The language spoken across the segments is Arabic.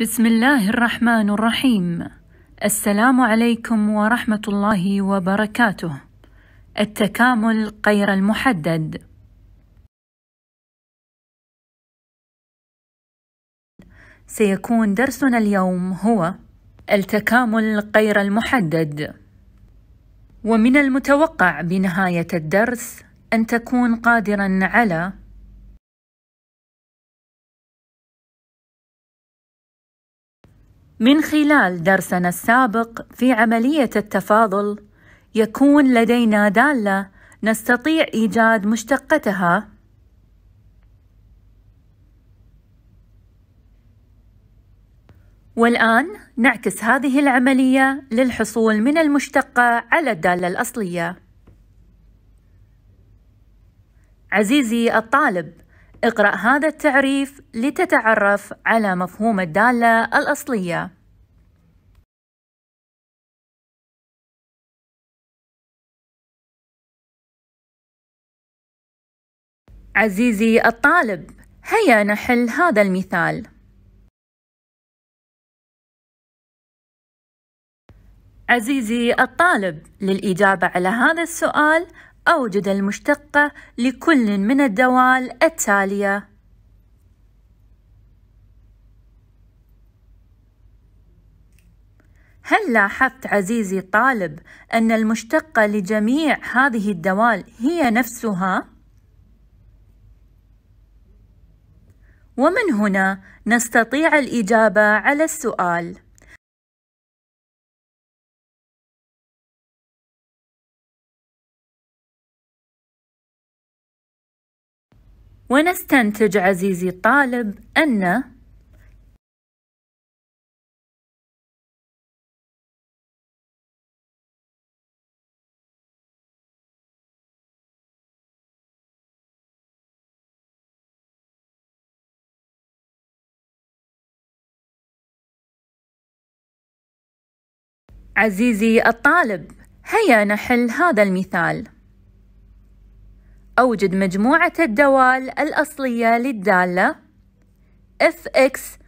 بسم الله الرحمن الرحيم السلام عليكم ورحمة الله وبركاته التكامل غير المحدد سيكون درسنا اليوم هو التكامل غير المحدد ومن المتوقع بنهاية الدرس أن تكون قادرا على من خلال درسنا السابق في عملية التفاضل، يكون لدينا دالة نستطيع إيجاد مشتقتها والآن نعكس هذه العملية للحصول من المشتقة على الدالة الأصلية. عزيزي الطالب، اقرأ هذا التعريف لتتعرف على مفهوم الدالة الأصلية عزيزي الطالب هيا نحل هذا المثال عزيزي الطالب للإجابة على هذا السؤال أوجد المشتقة لكل من الدوال التالية هل لاحظت عزيزي طالب أن المشتقة لجميع هذه الدوال هي نفسها؟ ومن هنا نستطيع الإجابة على السؤال ونستنتج عزيزي الطالب أن عزيزي الطالب هيا نحل هذا المثال أوجد مجموعة الدوال الأصلية للدالة fx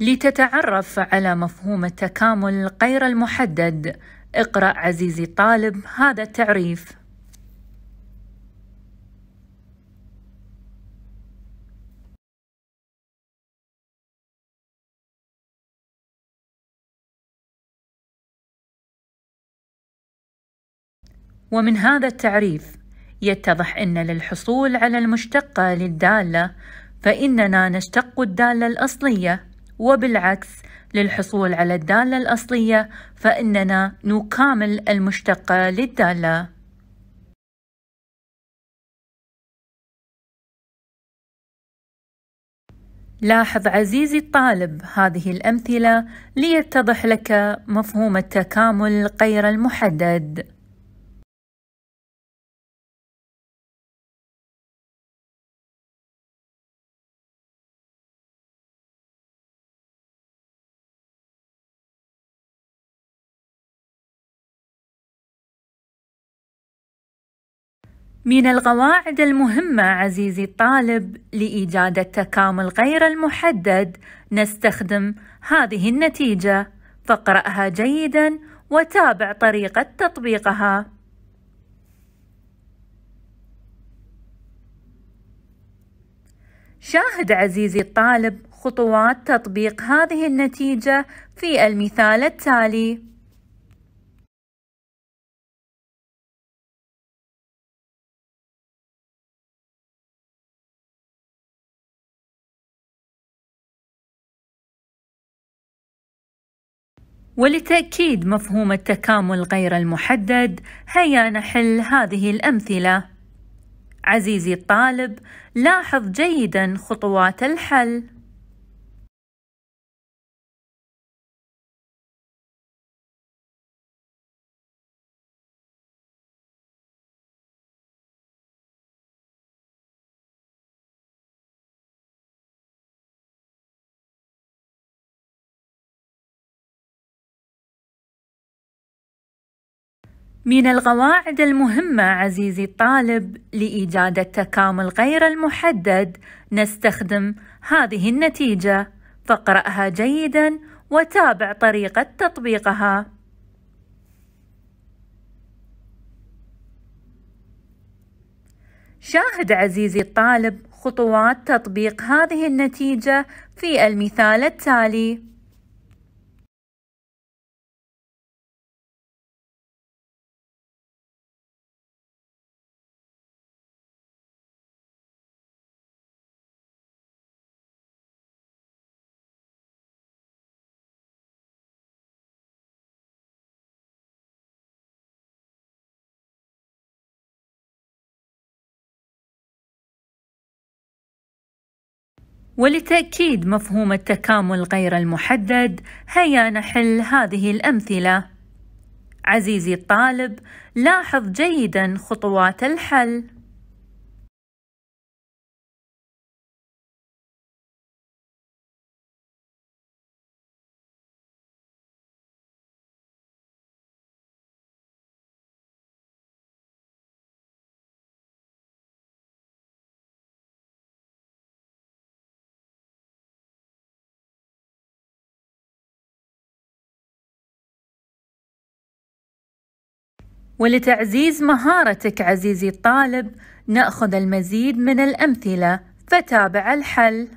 لتتعرف على مفهوم التكامل غير المحدد اقرأ عزيزي الطالب هذا التعريف ومن هذا التعريف يتضح أن للحصول على المشتقة للدالة فإننا نشتق الدالة الأصلية وبالعكس للحصول على الدالة الأصلية فإننا نكامل المشتقة للدالة لاحظ عزيزي الطالب هذه الأمثلة ليتضح لك مفهوم التكامل غير المحدد من القواعد المهمة عزيزي الطالب لإيجاد التكامل غير المحدد نستخدم هذه النتيجة فاقرأها جيدا وتابع طريقة تطبيقها شاهد عزيزي الطالب خطوات تطبيق هذه النتيجة في المثال التالي ولتأكيد مفهوم التكامل غير المحدد هيا نحل هذه الأمثلة عزيزي الطالب لاحظ جيدا خطوات الحل من القواعد المهمة عزيزي الطالب لإيجاد التكامل غير المحدد نستخدم هذه النتيجة فاقرأها جيدا وتابع طريقة تطبيقها شاهد عزيزي الطالب خطوات تطبيق هذه النتيجة في المثال التالي ولتأكيد مفهوم التكامل غير المحدد هيا نحل هذه الأمثلة عزيزي الطالب لاحظ جيدا خطوات الحل ولتعزيز مهارتك عزيزي الطالب نأخذ المزيد من الأمثلة فتابع الحل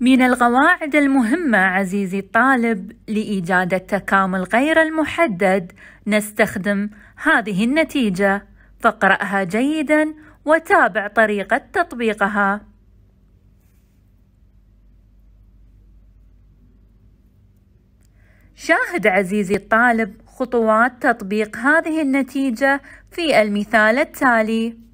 من القواعد المهمة عزيزي الطالب لإيجاد التكامل غير المحدد نستخدم هذه النتيجة فاقرأها جيدا وتابع طريقة تطبيقها شاهد عزيزي الطالب خطوات تطبيق هذه النتيجة في المثال التالي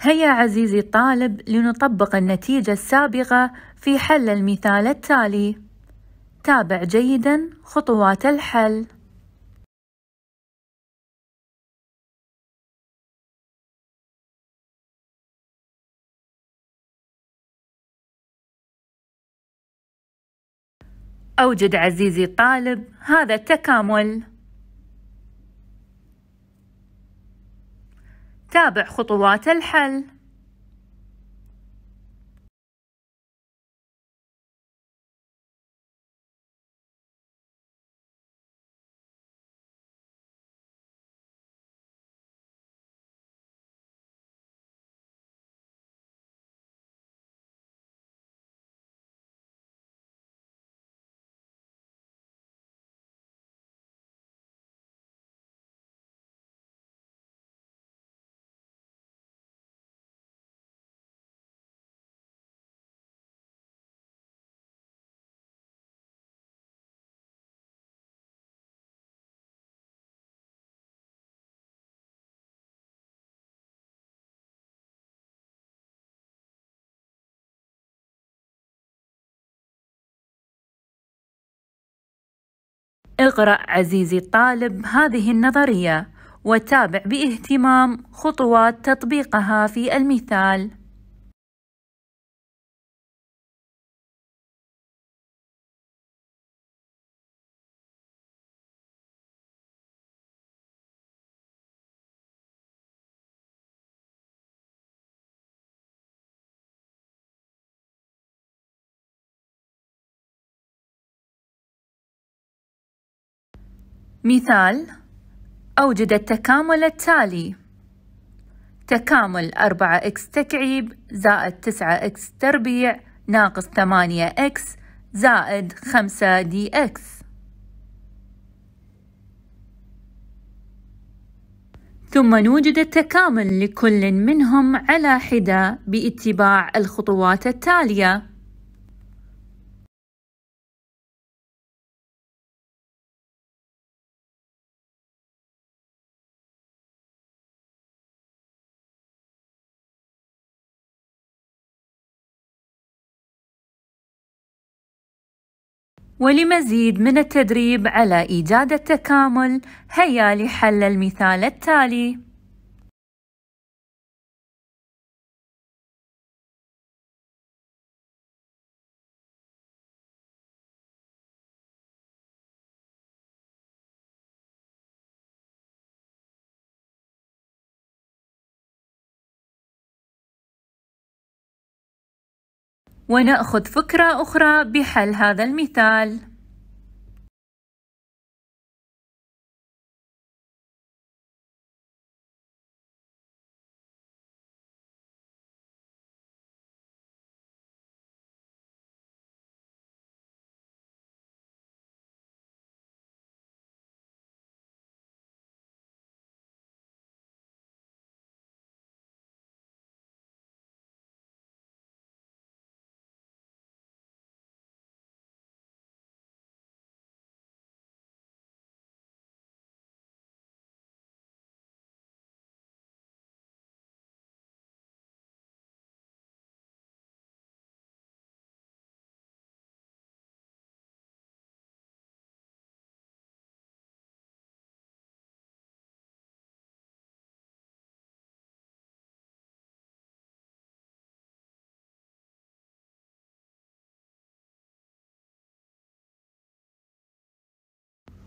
هيا عزيزي الطالب لنطبق النتيجة السابقة في حل المثال التالي تابع جيدا خطوات الحل أوجد عزيزي الطالب هذا التكامل تابع خطوات الحل اقرأ عزيزي الطالب هذه النظرية وتابع باهتمام خطوات تطبيقها في المثال مثال أوجد التكامل التالي تكامل 4x تكعيب زائد 9x تربيع ناقص 8x زائد 5 5dx ثم نوجد التكامل لكل منهم على حدة باتباع الخطوات التالية ولمزيد من التدريب على إيجاد التكامل هيا لحل المثال التالي ونأخذ فكرة أخرى بحل هذا المثال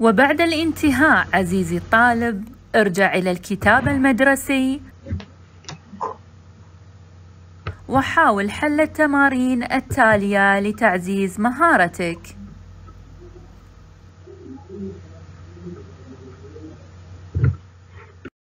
وبعد الانتهاء عزيزي الطالب ارجع إلى الكتاب المدرسي وحاول حل التمارين التالية لتعزيز مهارتك